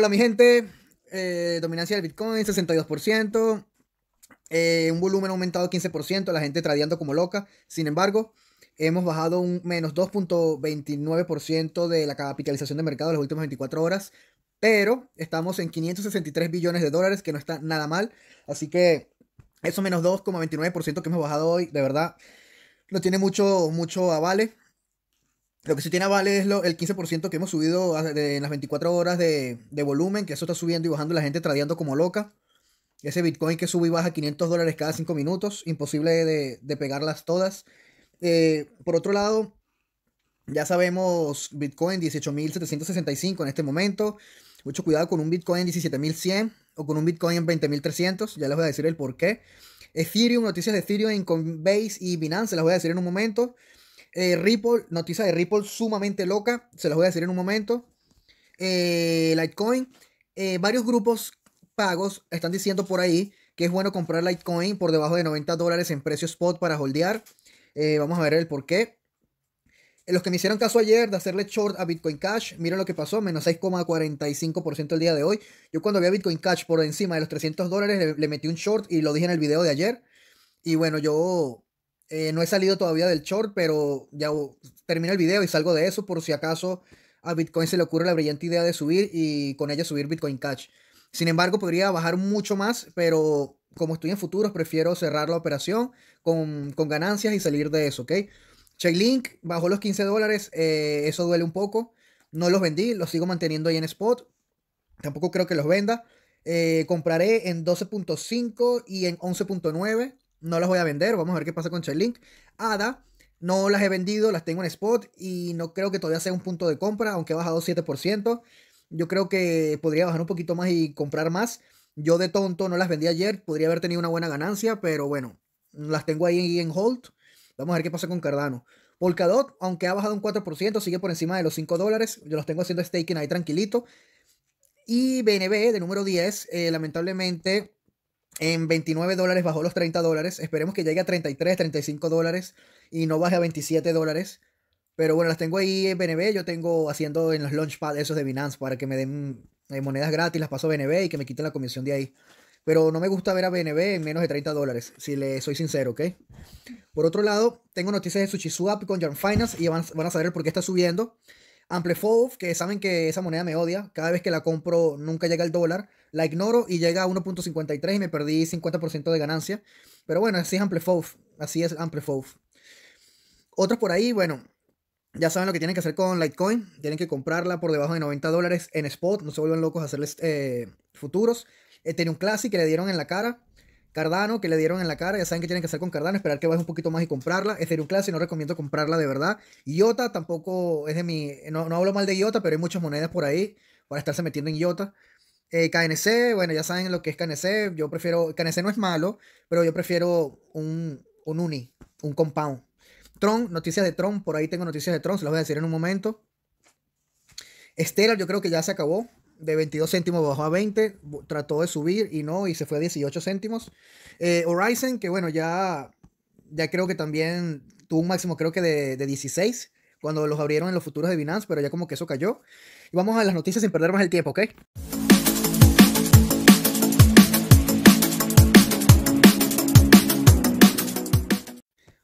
hola mi gente. Eh, dominancia del Bitcoin, 62%. Eh, un volumen aumentado 15%, la gente tradeando como loca. Sin embargo, hemos bajado un menos 2.29% de la capitalización de mercado en las últimas 24 horas. Pero estamos en 563 billones de dólares, que no está nada mal. Así que eso menos 2,29% que hemos bajado hoy, de verdad, no tiene mucho, mucho avale. Lo que sí tiene vale es el 15% que hemos subido en las 24 horas de, volumen, que eso está subiendo y bajando la gente tradeando como loca. Ese Bitcoin que sube y baja 500 dólares cada 5 minutos, imposible de, pegarlas todas. Eh, por otro lado, ya sabemos Bitcoin 18.765 en este momento. Mucho cuidado con un Bitcoin 17.100 o con un Bitcoin en 20.300. Ya les voy a decir el por qué. Ethereum, noticias de Ethereum, BASE y Binance, las voy a decir en un momento. Eh, Ripple, noticia de Ripple sumamente loca, se las voy a decir en un momento. Eh, Litecoin, eh, varios grupos pagos están diciendo por ahí que es bueno comprar Litecoin por debajo de 90 dólares en precio spot para holdear. vamos a ver el por qué. Los que me hicieron caso ayer de hacerle short a Bitcoin Cash, miren lo que pasó, menos 6,45% el día de hoy. Yo cuando vi a Bitcoin Cash por encima de los 300 dólares le metí un short y lo dije en el video de ayer. Y bueno, yo eh, no he salido todavía del short, pero ya termino el video y salgo de eso por si acaso a Bitcoin se le ocurre la brillante idea de subir y con ella subir Bitcoin Cash. Sin embargo, podría bajar mucho más, pero como estoy en futuros, prefiero cerrar la operación con, ganancias y salir de eso, ¿ok? Chainlink bajó los 15 dólares, eh, eso duele un poco. No los vendí, los sigo manteniendo ahí en spot. Tampoco creo que los venda. Eh, compraré en 12.5 y en 11.9 no las voy a vender. Vamos a ver qué pasa con Chainlink. ADA, no las he vendido, las tengo en spot y no creo que todavía sea un punto de compra, aunque ha bajado 7%. Yo creo que podría bajar un poquito más y comprar más. Yo de tonto no las vendí ayer, podría haber tenido una buena ganancia, pero bueno, las tengo ahí en hold. Vamos a ver qué pasa con Cardano. Polkadot, aunque ha bajado un 4%, sigue por encima de los 5 dólares. Yo los tengo haciendo staking ahí tranquilito. Y BNB, de número 10, eh, lamentablemente en 29 dólares bajó los 30 dólares. Esperemos que llegue a 33, 35 dólares y no baje a 27 dólares. Pero bueno, las tengo ahí en BNB. Yo tengo haciendo en los launchpad esos de Binance para que me den eh, monedas gratis, las paso a BNB y que me quiten la comisión de ahí. Pero no me gusta ver a BNB en menos de 30 dólares, si le soy sincero, ¿ok? Por otro lado, tengo noticias de SushiSwap con John Finance y van, van a saber por qué está subiendo. Fove, que saben que esa moneda me odia, cada vez que la compro nunca llega el dólar, la ignoro y llega a 1.53 y me perdí 50% de ganancia. Pero bueno, así es Fove así es Fove Otros por ahí, bueno, ya saben lo que tienen que hacer con Litecoin. Tienen que comprarla por debajo de 90 dólares en spot. No se vuelven locos a hacerles eh, futuros. Eh, tiene un Classic que le dieron en la cara. Cardano, que le dieron en la cara, ya saben que tienen que hacer con Cardano, esperar que baje un poquito más y comprarla. Ethereum Classic, no recomiendo comprarla de verdad. IOTA tampoco es de mi, no, hablo mal de IOTA, pero hay muchas monedas por ahí para estarse metiendo en IOTA. Eh, KNC, bueno, ya saben lo que es KNC, yo prefiero, KNC no es malo, pero yo prefiero un, un uni, un compound. Tron, noticias de Tron, por ahí tengo noticias de Tron, se las voy a decir en un momento. Stellar, yo creo que ya se acabó de 22 céntimos bajó a 20, trató de subir y no, y se fue a 18 céntimos. Eh, Horizon, que bueno, ya, ya creo que también tuvo un máximo creo que de, de 16 cuando los abrieron en los futuros de Binance, pero ya como que eso cayó. Y vamos a las noticias sin perder más el tiempo, ¿ok?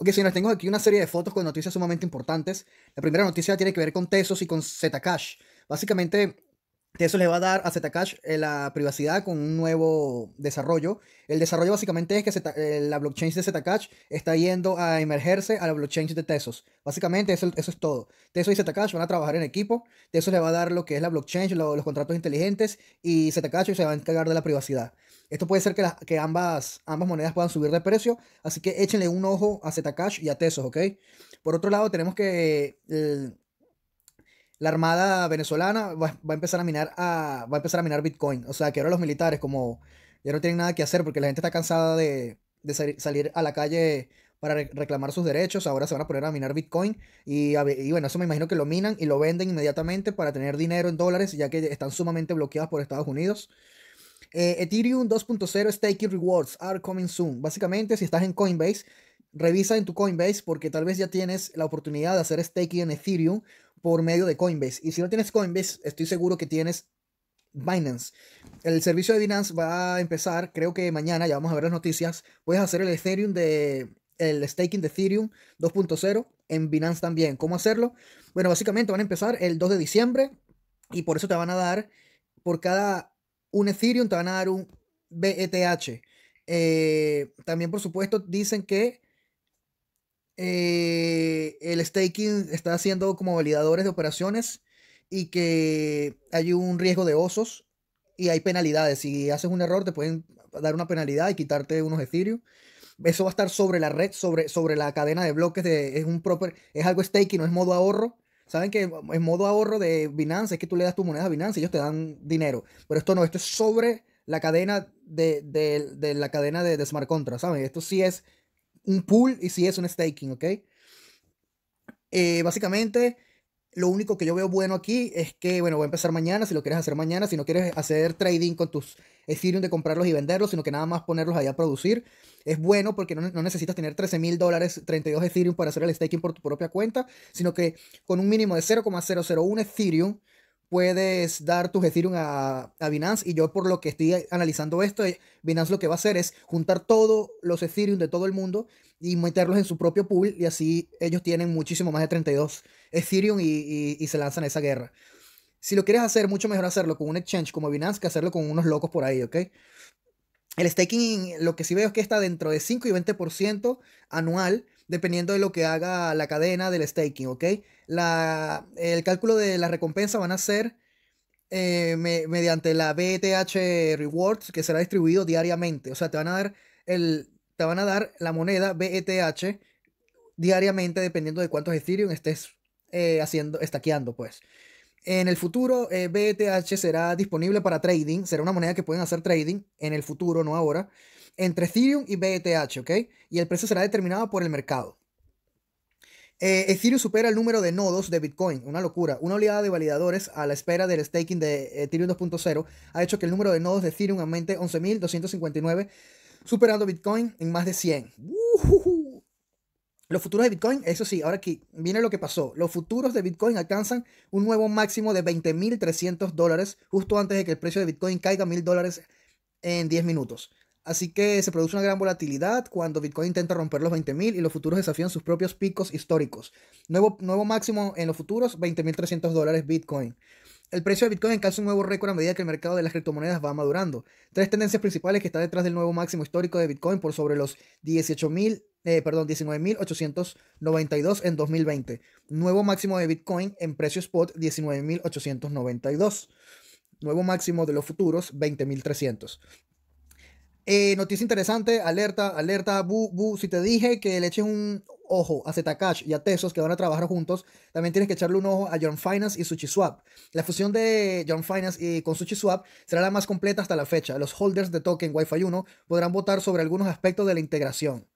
Ok, señores, tengo aquí una serie de fotos con noticias sumamente importantes. La primera noticia tiene que ver con Tesos y con Zcash. Básicamente, eso le va a dar a Zcash eh, la privacidad con un nuevo desarrollo. El desarrollo básicamente es que eh, la blockchain de Zcash está yendo a emergerse a la blockchain de Tesos. Básicamente eso, es todo. Tesos y Zcash van a trabajar en equipo. Tesos le va a dar lo que es la blockchain, los contratos inteligentes y Zcash se va a encargar de la privacidad. Esto puede ser que, ambas, monedas puedan subir de precio, así que échenle un ojo a Zcash y a Tesos, ¿ok? Por otro lado, tenemos que... Eh, la Armada venezolana va, a empezar a minar a, va a empezar a minar Bitcoin. O sea, que ahora los militares como ya no tienen nada que hacer porque la gente está cansada de, salir, a la calle para reclamar sus derechos, ahora se van a poner a minar Bitcoin y, bueno, eso me imagino que lo minan y lo venden inmediatamente para tener dinero en dólares ya que están sumamente bloqueados por Estados Unidos. Eh, Ethereum 2.0 Staking Rewards are coming soon. Básicamente, si estás en Coinbase, revisa en tu Coinbase porque tal vez ya tienes la oportunidad de hacer staking en Ethereum por medio de Coinbase. Y si no tienes Coinbase, estoy seguro que tienes Binance. El servicio de Binance va a empezar, creo que mañana, ya vamos a ver las noticias. Puedes hacer el Ethereum de el staking de Ethereum 2.0 en Binance también. ¿Cómo hacerlo? Bueno, básicamente van a empezar el 2 de diciembre y por eso te van a dar por cada un Ethereum te van a dar un BETH. Eh, también, por supuesto, dicen que eh, el staking está haciendo como validadores de operaciones y que hay un riesgo de osos y hay penalidades. Si haces un error, te pueden dar una penalidad y quitarte unos ethereum. Eso va a estar sobre la red, sobre, sobre la cadena de bloques. De, es un proper, es algo staking, no es modo ahorro. Saben que es modo ahorro de Binance es que tú le das tu moneda a Binance y ellos te dan dinero. Pero esto no, esto es sobre la cadena de, la cadena de, smart contract, ¿saben? Esto sí es un pool y si es un staking, ¿ok? Eh, básicamente, lo único que yo veo bueno aquí es que, bueno, voy a empezar mañana, si lo quieres hacer mañana, si no quieres hacer trading con tus Ethereum de comprarlos y venderlos, sino que nada más ponerlos allá a producir, es bueno porque no, no necesitas tener 13 mil dólares, 32 Ethereum para hacer el staking por tu propia cuenta, sino que con un mínimo de 0,001 Ethereum, puedes dar tus Ethereum a, Binance. Y yo, por lo que estoy analizando esto, eh, Binance lo que va a hacer es juntar todos los Ethereum de todo el mundo y meterlos en su propio pool. Y así ellos tienen muchísimo más de 32 Ethereum y, y, y se lanzan a esa guerra. Si lo quieres hacer, mucho mejor hacerlo con un exchange como Binance que hacerlo con unos locos por ahí, ¿ok? El staking, lo que sí veo es que está dentro de 5 y 20% anual dependiendo de lo que haga la cadena del staking, ¿ok? el cálculo de la recompensa van a ser eh, mediante la BETH Rewards que será distribuido diariamente. O sea, te van a dar, el, te van a dar la moneda BETH diariamente dependiendo de cuántos Ethereum estés eh, haciendo, estaqueando, pues. En el futuro, BTH eh, será disponible para trading, será una moneda que pueden hacer trading en el futuro, no ahora, entre Ethereum y BTH, ¿ok? Y el precio será determinado por el mercado. Eh, Ethereum supera el número de nodos de Bitcoin, una locura. Una oleada de validadores a la espera del staking de Ethereum 2.0 ha hecho que el número de nodos de Ethereum aumente 11.259, superando Bitcoin en más de 100. Los futuros de Bitcoin, eso sí, ahora aquí viene lo que pasó. Los futuros de Bitcoin alcanzan un nuevo máximo de 20.300 dólares justo antes de que el precio de Bitcoin caiga 1.000 dólares en 10 minutos. Así que se produce una gran volatilidad cuando Bitcoin intenta romper los 20.000 y los futuros desafían sus propios picos históricos. Nuevo, nuevo máximo en los futuros, 20.300 dólares Bitcoin. El precio de Bitcoin alcanza un nuevo récord a medida que el mercado de las criptomonedas va madurando. Tres tendencias principales que están detrás del nuevo máximo histórico de Bitcoin por sobre los 18.000, eh, perdón, 19.892 en 2020. Nuevo máximo de Bitcoin en precio spot 19.892. Nuevo máximo de los futuros 20.300. Eh, noticia interesante, alerta, alerta, bu, bu, si te dije que le eches un, ojo a Zcash y a Tesos que van a trabajar juntos. También tienes que echarle un ojo a John Finance y SushiSwap. La fusión de John Finance y con SushiSwap será la más completa hasta la fecha. Los holders de token Wi-Fi 1 podrán votar sobre algunos aspectos de la integración.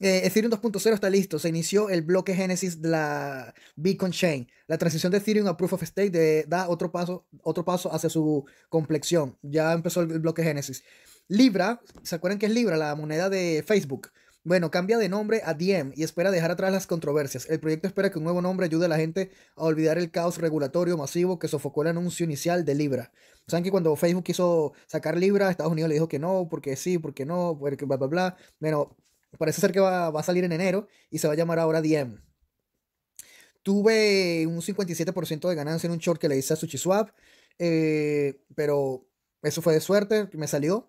Eh, Ethereum 2.0 está listo. Se inició el bloque Génesis de la Bitcoin Chain. La transición de Ethereum a Proof of Stake da otro paso, otro paso hacia su complexión. Ya empezó el, el bloque Génesis. Libra, ¿se acuerdan que es Libra, la moneda de Facebook? Bueno, cambia de nombre a Diem y espera dejar atrás las controversias. El proyecto espera que un nuevo nombre ayude a la gente a olvidar el caos regulatorio masivo que sofocó el anuncio inicial de Libra. ¿Saben que cuando Facebook quiso sacar Libra, Estados Unidos le dijo que no, porque sí, porque no, porque bla, bla, bla? Bueno, parece ser que va, a salir en enero y se va a llamar ahora Diem. Tuve un 57% de ganancia en un short que le hice a Suchiswap eh, pero eso fue de suerte, me salió.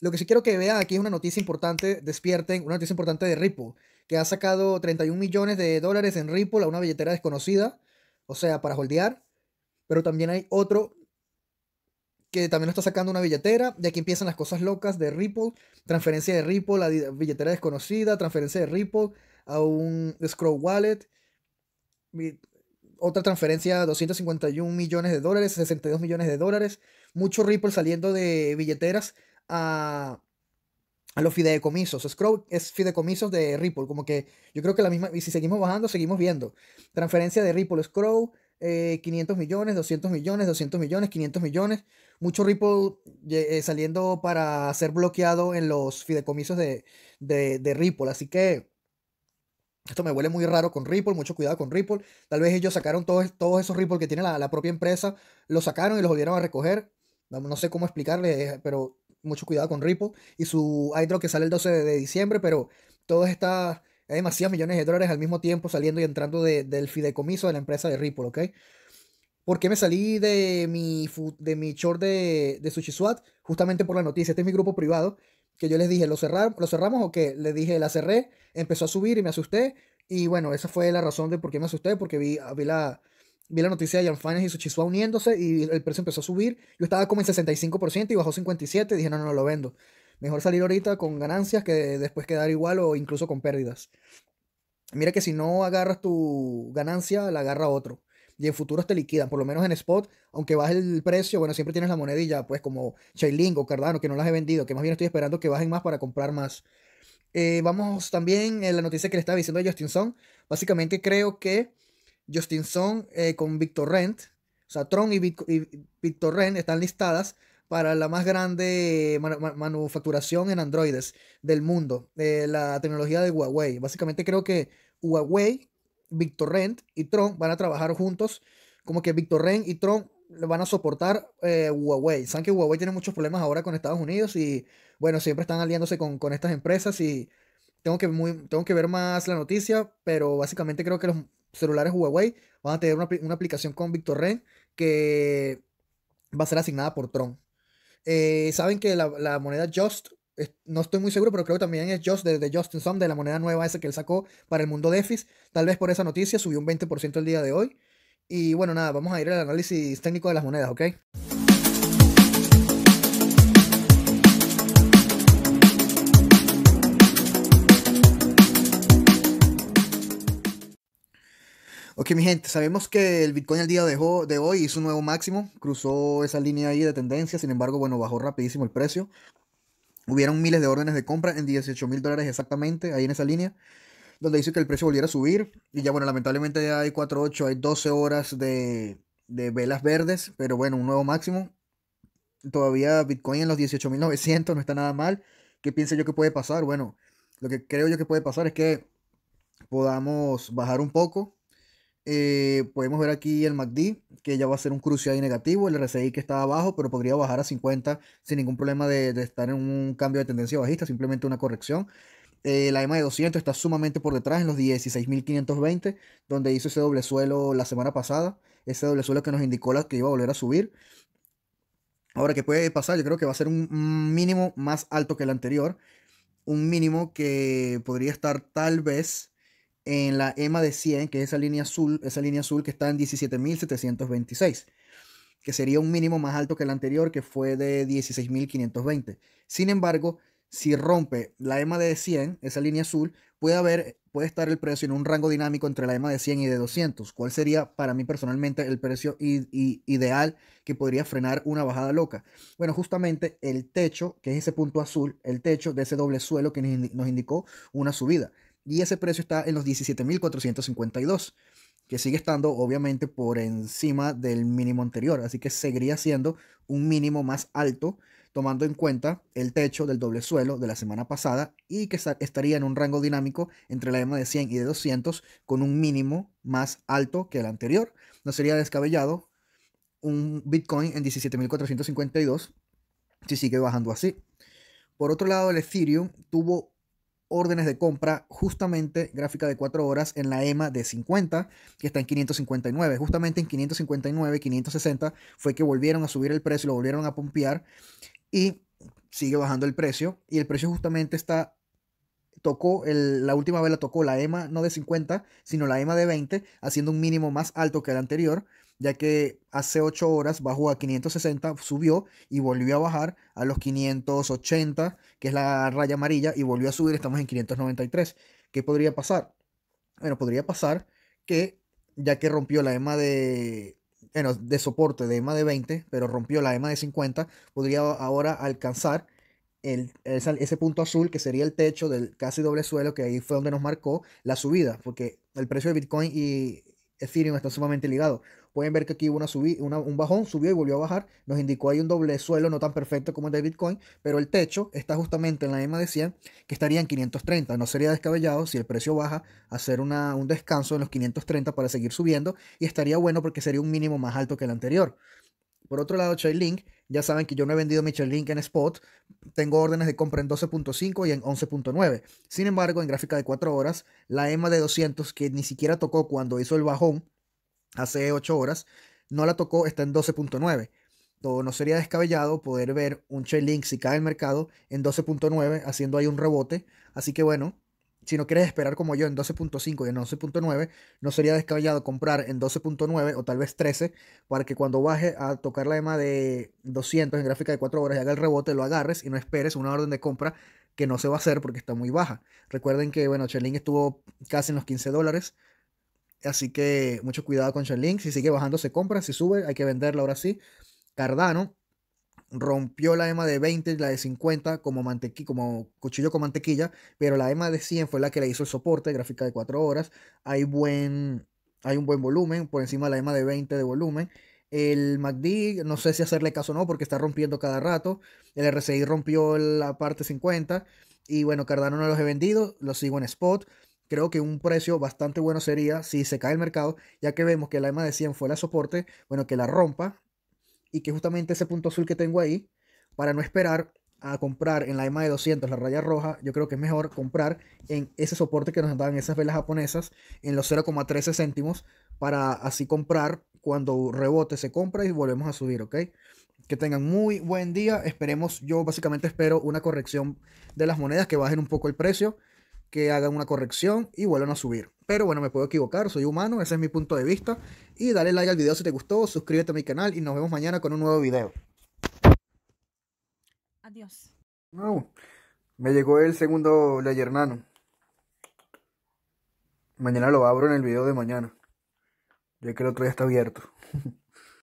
Lo que sí quiero que vean aquí es una noticia importante, despierten, una noticia importante de Ripple, que ha sacado 31 millones de dólares en Ripple a una billetera desconocida, o sea, para holdear. Pero también hay otro que también está sacando una billetera. De aquí empiezan las cosas locas de Ripple, transferencia de Ripple a billetera desconocida, transferencia de Ripple a un Scroll Wallet. Otra transferencia, 251 millones de dólares, 62 millones de dólares. Mucho Ripple saliendo de billeteras a, los fideicomisos. Scroll es fideicomisos de Ripple. Como que yo creo que la misma. Y si seguimos bajando, seguimos viendo. Transferencia de Ripple, Scroll, 500 eh, millones, 200 millones, 200 millones, 500 millones. Mucho Ripple eh, saliendo para ser bloqueado en los fideicomisos de, Ripple. Así que. Esto me huele muy raro con Ripple, mucho cuidado con Ripple. Tal vez ellos sacaron todos, esos Ripple que tiene la, propia empresa, los sacaron y los volvieron a recoger. No, no sé cómo explicarles, eh, pero mucho cuidado con Ripple y su iDrop que sale el 12 de, diciembre, pero todo está hay demasiados millones de dólares al mismo tiempo saliendo y entrando de, del fideicomiso de la empresa de Ripple, ¿ok? ¿Por qué me salí de mi, de mi short de, de Justamente por la noticia. Este es mi grupo privado que yo les dije, ¿lo, cerrar, ¿lo cerramos o qué? Le dije, la cerré, empezó a subir y me asusté. Y bueno, esa fue la razón de por qué me asusté, porque vi, vi la, vi la noticia de Alfanes y y Suchiswa uniéndose y el precio empezó a subir. Yo estaba como en 65% y bajó 57% y dije, no, no, lo vendo. Mejor salir ahorita con ganancias que después quedar igual o incluso con pérdidas. Mira que si no agarras tu ganancia, la agarra otro. Y en futuros te liquidan, por lo menos en spot, aunque baje el precio, bueno, siempre tienes la monedilla, pues como Chainlink o Cardano, que no las he vendido, que más bien estoy esperando que bajen más para comprar más. Eh, vamos también en la noticia que le estaba diciendo a Justin Sun Básicamente creo que Justin Song eh, con Victor Rent. O sea, Tron y, Victor Rent están listadas para la más grande eh, manufacturación en androides del mundo, eh, la tecnología de Huawei. Básicamente creo que Huawei, Victor Rent y Tron van a trabajar juntos, como que Victor Rent y Tron van a soportar Huawei. Saben que Huawei tiene muchos problemas ahora con Estados Unidos y bueno, siempre están aliándose con, con estas empresas y tengo que, muy, tengo que ver más la noticia, pero básicamente creo que los, celulares Huawei van a tener una, aplicación con Victor Ren que va a ser asignada por Tron. Eh, saben que la, moneda Just, no estoy muy seguro, pero creo que también es Just de, Justin Sum, de la moneda nueva esa que él sacó para el mundo DeFi. Tal vez por esa noticia subió un 20% el día de hoy. Y bueno, nada, vamos a ir al análisis técnico de las monedas, ¿ok? Ok, mi gente, sabemos que el Bitcoin al día de, hoy hizo un nuevo máximo, cruzó esa línea ahí de tendencia, sin embargo, bueno, bajó rapidísimo el precio. Hubieron miles de órdenes de compra en 18 mil dólares exactamente, ahí en esa línea, donde dice que el precio volviera a subir. Y ya, bueno, lamentablemente ya hay 4.8, hay 12 horas de, de velas verdes, pero bueno, un nuevo máximo. Todavía Bitcoin en los 18.900 no está nada mal. ¿Qué piensa yo que puede pasar? Bueno, lo que creo yo que puede pasar es que podamos bajar un poco eh, podemos ver aquí el MACD, que ya va a ser un cruce ahí negativo, el RSI que está abajo, pero podría bajar a 50 sin ningún problema de, estar en un cambio de tendencia bajista, simplemente una corrección. Eh, la EMA de 200 está sumamente por detrás en los 16.520, donde hizo ese doble suelo la semana pasada, ese doble suelo que nos indicó la que iba a volver a subir. Ahora, ¿qué puede pasar? Yo creo que va a ser un mínimo más alto que el anterior, un mínimo que podría estar tal vez en la EMA de 100, que es esa línea azul, esa línea azul que está en 17.726, que sería un mínimo más alto que el anterior, que fue de 16.520. Sin embargo, si rompe la EMA de 100, esa línea azul, puede, haber, puede estar el precio en un rango dinámico entre la EMA de 100 y de 200, cuál sería para mí personalmente el precio ideal que podría frenar una bajada loca. Bueno, justamente el techo, que es ese punto azul, el techo de ese doble suelo que nos indicó una subida y ese precio está en los 17.452, que sigue estando obviamente por encima del mínimo anterior, así que seguiría siendo un mínimo más alto tomando en cuenta el techo del doble suelo de la semana pasada y que estaría en un rango dinámico entre la EMA de 100 y de 200 con un mínimo más alto que el anterior. No sería descabellado un Bitcoin en 17.452 si sigue bajando así. Por otro lado, el Ethereum tuvo órdenes de compra, justamente gráfica de 4 horas en la EMA de 50, que está en 559. Justamente en 559, 560 fue que volvieron a subir el precio, lo volvieron a pompear y sigue bajando el precio. Y el precio justamente está, tocó, el, la última vela tocó la EMA no de 50, sino la EMA de 20, haciendo un mínimo más alto que el anterior ya que hace 8 horas bajó a 560, subió y volvió a bajar a los 580, que es la raya amarilla, y volvió a subir, estamos en 593. ¿Qué podría pasar? Bueno, podría pasar que ya que rompió la EMA de, bueno, de soporte de EMA de 20, pero rompió la EMA de 50, podría ahora alcanzar el, ese punto azul que sería el techo del casi doble suelo, que ahí fue donde nos marcó la subida, porque el precio de Bitcoin y Ethereum están sumamente ligados. Pueden ver que aquí hubo una un bajón, subió y volvió a bajar. Nos indicó ahí un doble suelo, no tan perfecto como el de Bitcoin, pero el techo está justamente en la EMA de 100, que estaría en 530. No sería descabellado si el precio baja hacer una, un descanso en los 530 para seguir subiendo y estaría bueno porque sería un mínimo más alto que el anterior. Por otro lado, Chainlink, ya saben que yo no he vendido mi Chainlink en spot, tengo órdenes de compra en 12.5 y en 11.9. Sin embargo, en gráfica de 4 horas, la EMA de 200, que ni siquiera tocó cuando hizo el bajón, hace 8 horas, no la tocó, está en 12.9. No sería descabellado poder ver un Chainlink si cae el mercado en 12.9 haciendo ahí un rebote. Así que bueno, si no quieres esperar como yo en 12.5 y en 11.9, no sería descabellado comprar en 12.9 o tal vez 13 para que cuando baje a tocar la EMA de 200 en gráfica de 4 horas y haga el rebote, lo agarres y no esperes una orden de compra que no se va a hacer porque está muy baja. Recuerden que, bueno, Chainlink estuvo casi en los 15 dólares. Así que mucho cuidado con Chainlink. Si sigue bajando, se compra. Si sube, hay que venderla ahora sí. Cardano rompió la EMA de 20 la de 50 como, como cuchillo con mantequilla, pero la EMA de 100 fue la que le hizo el soporte, gráfica de 4 horas. Hay, buen, hay un buen volumen, por encima e de la EMA de 20 de volumen. El MACD, no sé si hacerle caso o no, porque está rompiendo cada rato. El RSI rompió la parte 50. Y bueno, Cardano no los he vendido, los sigo en spot creo que un precio bastante bueno sería si se cae el mercado, ya que vemos que la EMA de 100 fue la soporte, bueno, que la rompa y que justamente ese punto azul que tengo ahí, para no esperar a comprar en la EMA de 200 la raya roja, yo creo que es mejor comprar en ese soporte que nos dan esas velas japonesas en los 0,13 céntimos para así comprar cuando rebote se compra y volvemos a subir, ¿ok? Que tengan muy buen día. Esperemos, yo básicamente espero una corrección de las monedas que bajen un poco el precio que hagan una corrección y vuelvan a subir. Pero bueno, me puedo equivocar, soy humano, ese es mi punto de vista. Y dale like al video si te gustó, suscríbete a mi canal y nos vemos mañana con un nuevo video. Adiós. me llegó el segundo hermano Mañana lo abro en el video de mañana, ya que el otro ya está abierto.